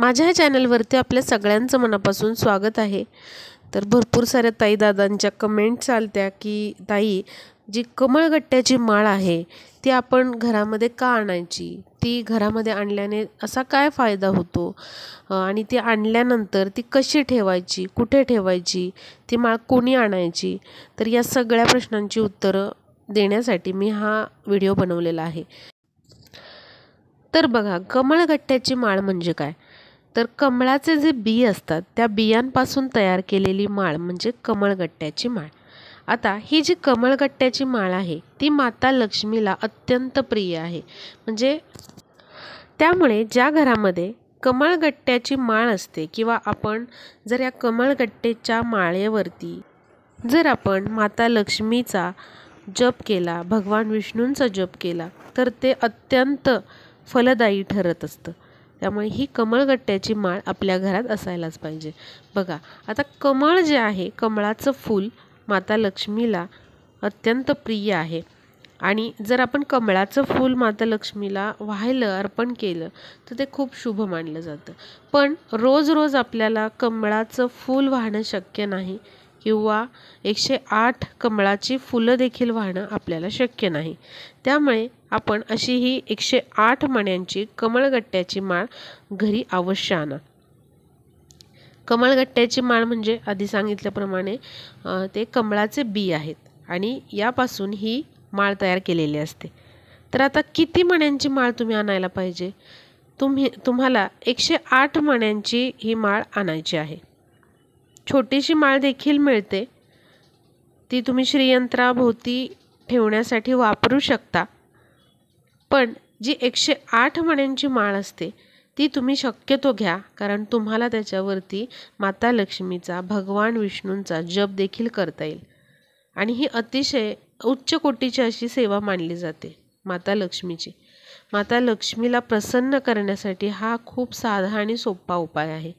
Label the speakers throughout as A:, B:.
A: माझ्या ह्या चॅनलवरती आपल्या सगळ्यांचं मनापासून स्वागत आहे तर भरपूर साऱ्या ताई दादांच्या कमेंट्स आलत्या की ताई जी कमळगट्ट्याची माळ आहे ती आपण घरामध्ये का आणायची ती घरामध्ये आणल्याने असा काय फायदा होतो आणि ती आणल्यानंतर ती कशी ठेवायची कुठे ठेवायची ती माळ कोणी आणायची तर या सगळ्या प्रश्नांची उत्तरं देण्यासाठी मी हा व्हिडिओ बनवलेला आहे तर बघा कमळगट्ट्याची माळ म्हणजे काय तर कमळाचे जे बी असतात त्या बियांपासून तयार केलेली माळ म्हणजे कमळगट्ट्याची माळ आता ही जी कमळगट्ट्याची माळ आहे ती माता लक्ष्मीला अत्यंत प्रिय आहे म्हणजे त्यामुळे ज्या घरामध्ये कमळगट्ट्याची माळ असते किंवा आपण जर या कमळगट्टेच्या माळेवरती जर आपण माता लक्ष्मीचा जप केला भगवान विष्णूंचा जप केला तर ते अत्यंत फलदायी ठरत असतं त्यामुळे ही कमळगट्ट्याची माळ आपल्या घरात असायलाच पाहिजे बघा आता कमळ जे आहे कमळाचं फूल माता लक्ष्मीला अत्यंत प्रिय आहे आणि जर आपण कमळाचं फूल माता लक्ष्मीला व्हायला अर्पण केलं तर ते खूप शुभ मानलं जातं पण रोज रोज आपल्याला कमळाचं फूल वाहणं शक्य नाही किंवा एकशे आठ कमळाची फुलं देखील वाहणं आपल्याला शक्य नाही त्यामुळे आपण अशी ही एकशे आठ मण्यांची कमळगट्ट्याची माळ घरी अवश्य आणा कमळगट्ट्याची माळ म्हणजे आधी सांगितल्याप्रमाणे ते कमळाचे बी आहेत आणि यापासून ही माळ तयार केलेली असते तर आता किती मण्यांची माळ तुम्ही आणायला पाहिजे तुम्ही तुम्हाला एकशे आठ मण्यांची ही माळ आणायची आहे छोटीशी माळ देखील मिळते ती तुम्ही श्रीयंत्राभोवती ठेवण्यासाठी वापरू शकता पण जी एकशे आठ मण्यांची माळ असते ती तुम्ही शक्यतो घ्या कारण तुम्हाला त्याच्यावरती माता लक्ष्मीचा भगवान विष्णूंचा जप देखील करता येईल आणि ही अतिशय उच्च कोटीची अशी सेवा मानली जाते माता लक्ष्मीची माता लक्ष्मीला प्रसन्न करण्यासाठी हा खूप साधा आणि सोपा उपाय आहे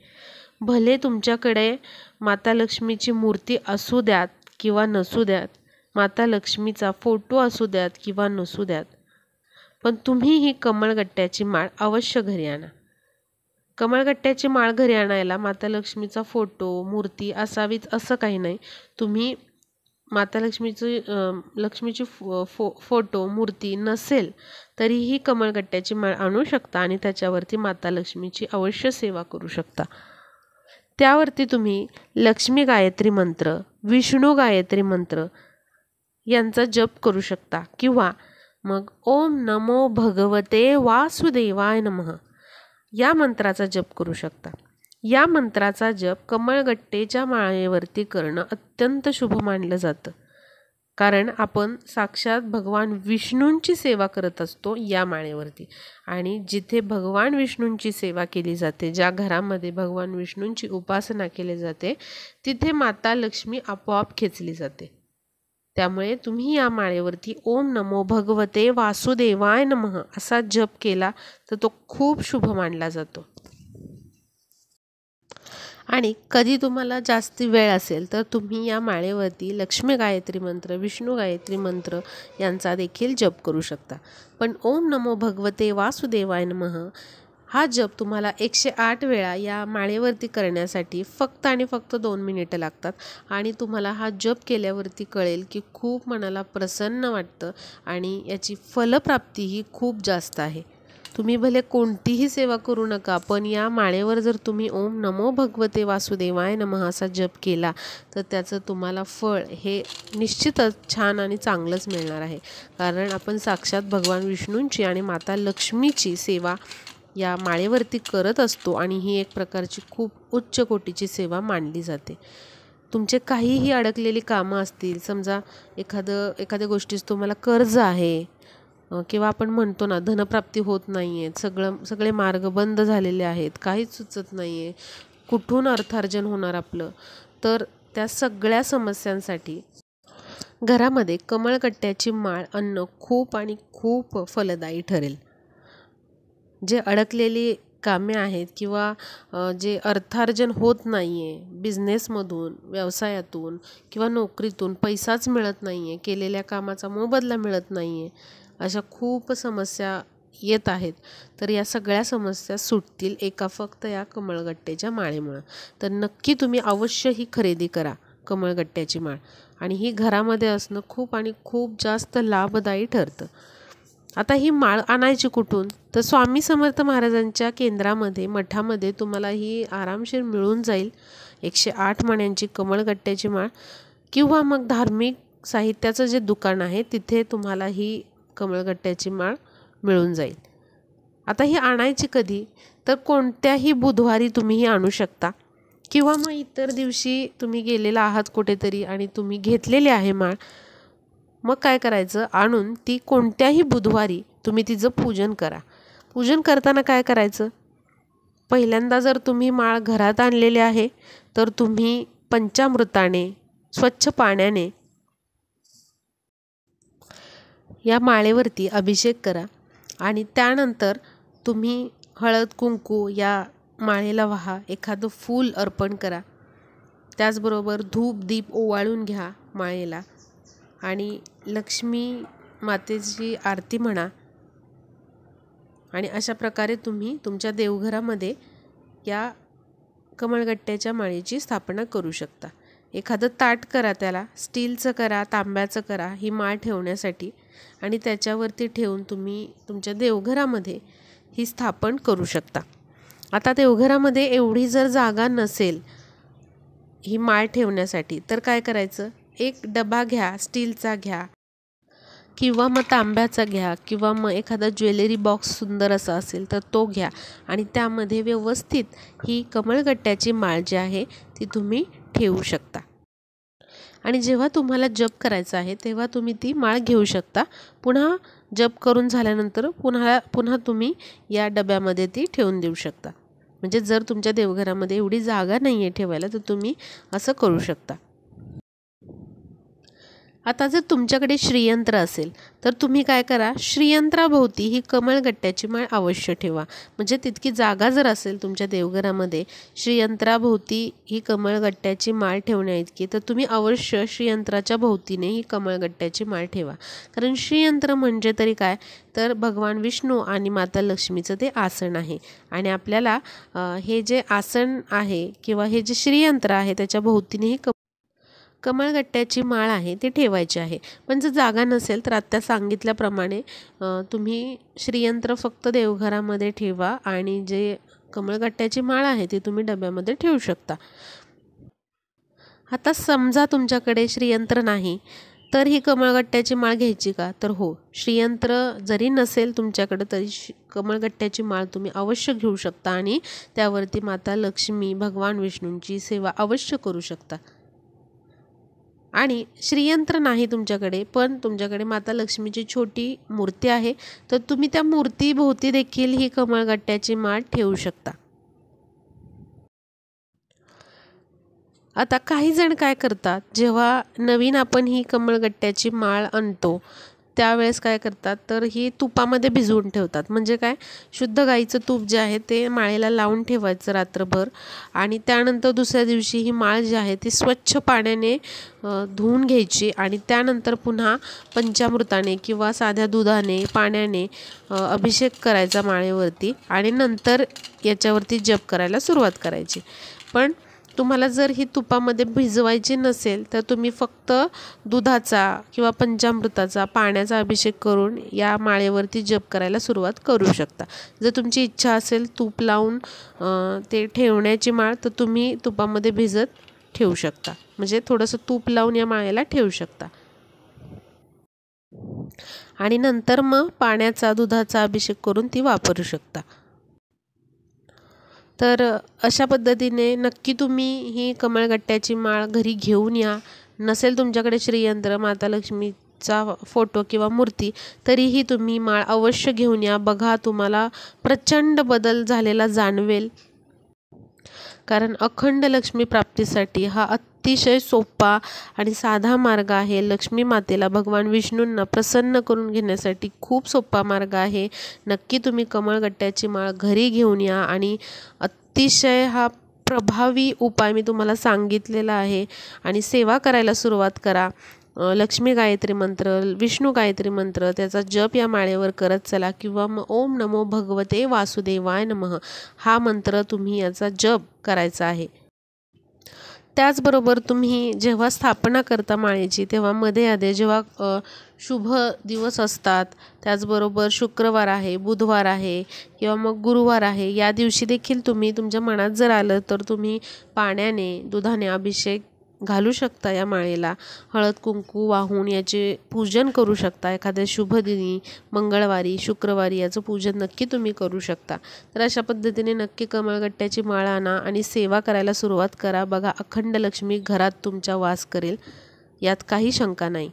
A: भले तुमच्याकडे माता लक्ष्मीची मूर्ती असू द्यात किंवा नसू द्यात माता लक्ष्मीचा फोटो असू द्यात किंवा नसू द्यात पण तुम्ही ही कमळगट्ट्याची माळ अवश्य घरी आणा कमळगट्ट्याची माळ घरी आणायला माता लक्ष्मीचा फोटो मूर्ती असावीच असं काही नाही तुम्ही माता लक्ष्मीची लक्ष्मीची फो फो फोटो मूर्ती नसेल तरीही कमळगट्ट्याची माळ आणू शकता आणि त्याच्यावरती माता लक्ष्मीची अवश्य सेवा करू शकता त्यावरती तुम्ही लक्ष्मी गायत्री मंत्र विष्णू गायत्री मंत्र यांचा जप करू शकता किंवा मग ओम नमो भगवते वासुदेवाय नमः या मंत्राचा जप करू शकता या मंत्राचा जप कमळगट्टेच्या माळेवरती करणं अत्यंत शुभ मानलं जातं कारण आपण साक्षात भगवान विष्णूंची सेवा करत असतो या माळेवरती आणि जिथे भगवान विष्णूंची सेवा केली जाते ज्या घरामध्ये भगवान विष्णूंची उपासना केली जाते तिथे माता लक्ष्मी आपोआप खेचली जाते त्यामुळे तुम्ही या माळेवरती ओम नमो भगवते वासुदेवाय नम असा जप केला तर तो खूप शुभ मानला जातो आणि कधी तुम्हाला जास्त वेळ असेल तर तुम्ही या माळेवरती लक्ष्मी गायत्री मंत्र विष्णू गायत्री मंत्र यांचा देखील जप करू शकता पण ओम नमो भगवते वासुदेवाय नमः हा जप तुम्हाला एकशे आठ वेळा या माळेवरती करण्यासाठी फक्त आणि फक्त दोन मिनिटं लागतात आणि तुम्हाला हा जप केल्यावरती कळेल की खूप मनाला प्रसन्न वाटतं आणि याची फलप्राप्ती ही खूप जास्त आहे तुम्ही भले कोणतीही सेवा करू नका पण या माळेवर जर तुम्ही ओम नमो भगवते वासुदेवाय नमः असा जप केला तर त्याचं तुम्हाला फळ हे निश्चितच छान आणि चांगलंच मिळणार आहे कारण आपण साक्षात भगवान विष्णूंची आणि माता लक्ष्मीची सेवा या माळेवरती करत असतो आणि ही एक प्रकारची खूप उच्च कोटीची सेवा मानली जाते तुमचे काहीही अडकलेली कामं असतील समजा एखादं एखाद्या गोष्टीचं तुम्हाला कर्ज आहे किंवा आपण म्हणतो ना धनप्राप्ती होत नाही आहेत सगळं सगळे मार्ग बंद झालेले आहेत काहीच सुचत नाही आहे कुठून अर्थार्जन होणार आपलं तर त्या सगळ्या समस्यांसाठी घरामध्ये कमळकट्ट्याची माळ अन्न खूप आणि खूप फलदायी ठरेल जे अडकलेली कामे आहेत किंवा जे अर्थार्जन होत नाही आहे बिझनेसमधून व्यवसायातून किंवा नोकरीतून पैसाच मिळत नाही आहे केलेल्या कामाचा मोबदला मिळत नाही आहे अशा खूप समस्या येत आहेत तर या सगळ्या समस्या सुटतील एका फक्त या कमळगट्ट्याच्या माळेमुळं तर नक्की तुम्ही अवश्य ही खरेदी करा कमळगट्ट्याची माळ आणि ही घरामध्ये असणं खूप आणि खूप जास्त लाभदायी ठरतं आता ही माळ आणायची कुठून तर स्वामी समर्थ महाराजांच्या केंद्रामध्ये मठामध्ये तुम्हाला ही आरामशीर मिळून जाईल एकशे आठ मण्यांची कमळगट्ट्याची माळ किंवा मग धार्मिक साहित्याचं जे दुकान आहे तिथे तुम्हाला ही कमळगट्ट्याची माळ मिळून जाईल आता ही आणायची कधी तर कोणत्याही बुधवारी तुम्ही ही आणू शकता किंवा मग इतर दिवशी तुम्ही गेलेला आहात कुठेतरी आणि तुम्ही घेतलेली आहे माळ मग काय करायचं आणून ती कोणत्याही बुधवारी तुम्ही तिचं पूजन करा पूजन करताना काय करायचं पहिल्यांदा जर तुम्ही माळ घरात आणलेली आहे तर तुम्ही पंचामृताने स्वच्छ पाण्याने या माळेवरती अभिषेक करा आणि त्यानंतर तुम्ही हळद कुंकू या माळेला वाहा एखादं फूल अर्पण करा त्याचबरोबर धूप दीप ओवाळून घ्या माळेला आणि लक्ष्मी मातेची आरती म्हणा आणि अशा प्रकारे तुम्ही तुमच्या देवघरामध्ये या कमळगट्ट्याच्या माळेची स्थापना करू शकता एखादं ताट करा त्याला स्टीलचं करा तांब्याचं करा ही माळ ठेवण्यासाठी आणि त्याच्यावरती ठेवून तुम्ही तुमच्या देवघरामध्ये ही स्थापन करू शकता आता देवघरामध्ये एवढी जर जागा नसेल ही माळ ठेवण्यासाठी तर काय करायचं एक डबा घ्या स्टीलचा घ्या किंवा मग तांब्याचा घ्या किंवा मग एखादा ज्वेलरी बॉक्स सुंदर असा असेल तर तो घ्या आणि त्यामध्ये व्यवस्थित ही कमळगट्ट्याची माळ जी आहे ती तुम्ही ठेवू शकता आणि जेव्हा तुम्हाला जप करायचा आहे तेव्हा तुम्ही ती माळ घेऊ शकता पुन्हा जप करून झाल्यानंतर पुन्हा पुन्हा तुम्ही या डब्यामध्ये ती ठेवून देऊ शकता म्हणजे जर तुमच्या देवघरामध्ये एवढी जागा नाही आहे ठेवायला तर तुम्ही असं करू शकता आता जर तुमच्याकडे श्रीयंत्र असेल तर तुम्ही काय करा श्रीयंत्राभोवती ही कमळगट्ट्याची माळ अवश्य ठेवा म्हणजे तितकी जागा जर असेल तुमच्या देवघरामध्ये श्रीयंत्राभोवती ही कमळगट्ट्याची माळ ठेवण्याइतकी तर तुम्ही अवश्य श्रीयंत्राच्या भोवतीने ही कमळगट्ट्याची माळ ठेवा कारण श्रीयंत्र म्हणजे तरी काय तर भगवान विष्णू आणि माता लक्ष्मीचं ते आसन आहे आणि आपल्याला हे जे आसन आहे किंवा हे जे श्रीयंत्र आहे त्याच्या भोवतीने कम कमळगट्ट्याची माळ आहे ती ठेवायची आहे पण म्हणजे जर जागा नसेल तर आत्ता सांगितल्याप्रमाणे तुम्ही श्रीयंत्र फक्त देवघरामध्ये ठेवा आणि जे कमळगट्ट्याची माळ आहे ती तुम्ही डब्यामध्ये ठेवू शकता आता समजा तुमच्याकडे श्रीयंत्र नाही तर ही कमळगट्ट्याची माळ घ्यायची का तर हो श्रीयंत्र जरी नसेल तुमच्याकडे तरी श्री कमळगट्ट्याची माळ तुम्ही अवश्य घेऊ शकता आणि त्यावरती माता लक्ष्मी भगवान विष्णूंची सेवा अवश्य करू शकता आणि श्रीयंत्र नाही तुमच्याकडे पण तुमच्याकडे माता लक्ष्मीची छोटी मूर्ती आहे तर तुम्ही त्या मूर्तीभोवती देखील ही कमळगट्ट्याची माळ ठेवू शकता आता काही जण काय करतात जेव्हा नवीन आपण ही कमळगट्ट्याची माळ आणतो त्यावेळेस काय करतात तर ही तुपामध्ये भिजवून ठेवतात म्हणजे काय शुद्ध गाईचं तूप जे आहे ते माळेला लावून ठेवायचं रात्रभर आणि त्यानंतर दुसऱ्या दिवशी ही माळ जी आहे ती स्वच्छ पाण्याने धुवून घ्यायची आणि त्यानंतर पुन्हा पंचामृताने किंवा साध्या दुधाने पाण्याने अभिषेक करायचा माळेवरती आणि नंतर याच्यावरती जप करायला सुरुवात करायची पण तुम्हाला जर ही तुपामध्ये भिजवायची नसेल तर तुम्ही फक्त दुधाचा किंवा पंचामृताचा पाण्याचा अभिषेक करून या माळेवरती जप करायला सुरुवात करू शकता जर तुमची इच्छा असेल तूप लावून ते ठेवण्याची माळ तर तुम्ही तुपामध्ये भिजत ठेवू शकता म्हणजे थोडंसं तूप लावून या माळेला ठेवू शकता आणि नंतर मग पाण्याचा दुधाचा अभिषेक करून ती वापरू शकता तर अशा पद्धतीने नक्की तुम्ही ही कमळगट्ट्याची माळ घरी घेऊन या नसेल तुमच्याकडे श्रीयंत्र माता लक्ष्मीचा फोटो किंवा मूर्ती तरीही तुम्ही माळ अवश्य घेऊन या बघा तुम्हाला प्रचंड बदल झालेला जाणवेल कारण अखंड लक्ष्मी प्राप्तीसाठी हा अतिशय सोपा आणि साधा मार्ग आहे लक्ष्मी मातेला भगवान विष्णूंना प्रसन्न करून घेण्यासाठी खूप सोपा मार्ग आहे नक्की तुम्ही कमळगट्ट्याची माळ घरी घेऊन या आणि अतिशय हा प्रभावी उपाय मी तुम्हाला सांगितलेला आहे आणि सेवा करायला सुरुवात करा लक्ष्मी गायत्री मंत्र विष्णू गायत्री मंत्र त्याचा जप या माळेवर करत चला किंवा मग ओम नमो भगवते वासुदेवाय नमः हा मंत्र तुम्ही याचा जप करायचा आहे त्याचबरोबर तुम्ही जेव्हा स्थापना करता माळेची तेव्हा मध्ये आधे जेव्हा शुभ दिवस असतात त्याचबरोबर शुक्रवार आहे बुधवार आहे किंवा मग गुरुवार आहे या दिवशी देखील तुम्ही तुमच्या मनात जर आलं तर तुम्ही पाण्याने दुधाने अभिषेक घालू शकता या माळेला हळद कुंकू वाहून याचे पूजन करू शकता एखाद्या शुभदिनी मंगळवारी शुक्रवारी याचं पूजन नक्की तुम्ही करू शकता तर अशा पद्धतीने नक्की कमळगट्ट्याची माळ आणा आणि सेवा करायला सुरुवात करा बघा अखंड लक्ष्मी घरात तुमचा वास करेल यात काही शंका नाही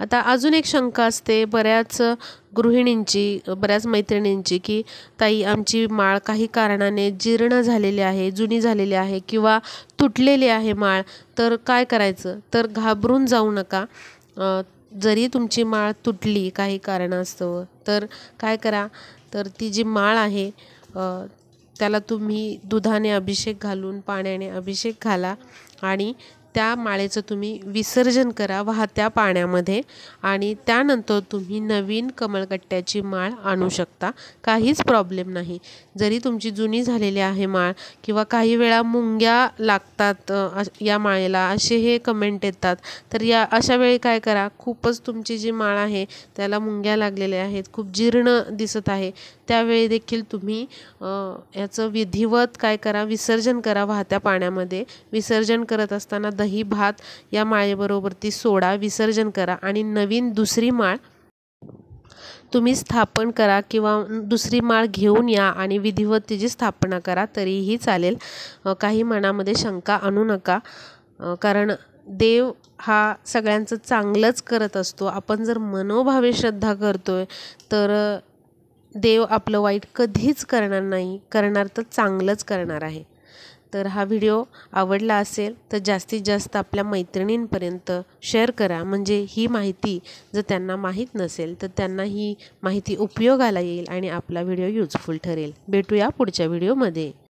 A: आता अजून एक शंका असते बऱ्याच गृहिणींची बऱ्याच मैत्रिणींची की ताई आमची माळ काही कारणाने जीर्ण झालेली आहे जुनी झालेली आहे किंवा तुटलेली आहे माळ तर काय करायचं तर घाबरून जाऊ नका जरी तुमची माळ तुटली काही कारणास्तव तर काय करा तर ती जी माळ आहे त्याला तुम्ही दुधाने अभिषेक घालून पाण्याने अभिषेक घाला आणि त्या माळेचं तुम्ही विसर्जन करा वाहत्या पाण्यामध्ये आणि त्यानंतर तुम्ही नवीन कमळकट्ट्याची माळ आणू शकता काहीच प्रॉब्लेम नाही जरी तुमची जुनी झालेली आहे माळ किंवा काही वेळा मुंग्या लागतात या माळेला असे हे कमेंट येतात तर या अशा वेळी काय करा खूपच तुमची जी माळ आहे त्याला मुंग्या लागलेल्या आहेत खूप जीर्ण दिसत आहे त्यावेळी देखील तुम्ही याचं विधिवत काय करा विसर्जन करा वाहत्या पाण्यामध्ये विसर्जन करत असताना दही भात या माळेबरोबर ती सोडा विसर्जन करा आणि नवीन दुसरी माळ तुम्ही स्थापन करा किंवा दुसरी माळ घेऊन या आणि विधिवत तिची स्थापना करा तरीही चालेल काही मनामध्ये शंका आणू नका कारण देव हा सगळ्यांचं चांगलंच करत असतो आपण जर मनोभावे श्रद्धा करतोय तर देव आपलं वाईट कधीच करणार नाही करणार तर चांगलंच करणार आहे तर हा व्हिडिओ आवडला असेल तर जास्तीत जास्त आपल्या मैत्रिणींपर्यंत शेअर करा म्हणजे ही माहिती जर त्यांना माहीत नसेल तर त्यांना ही माहिती उपयोगाला येईल आणि आपला व्हिडिओ युजफुल ठरेल भेटूया पुढच्या व्हिडिओमध्ये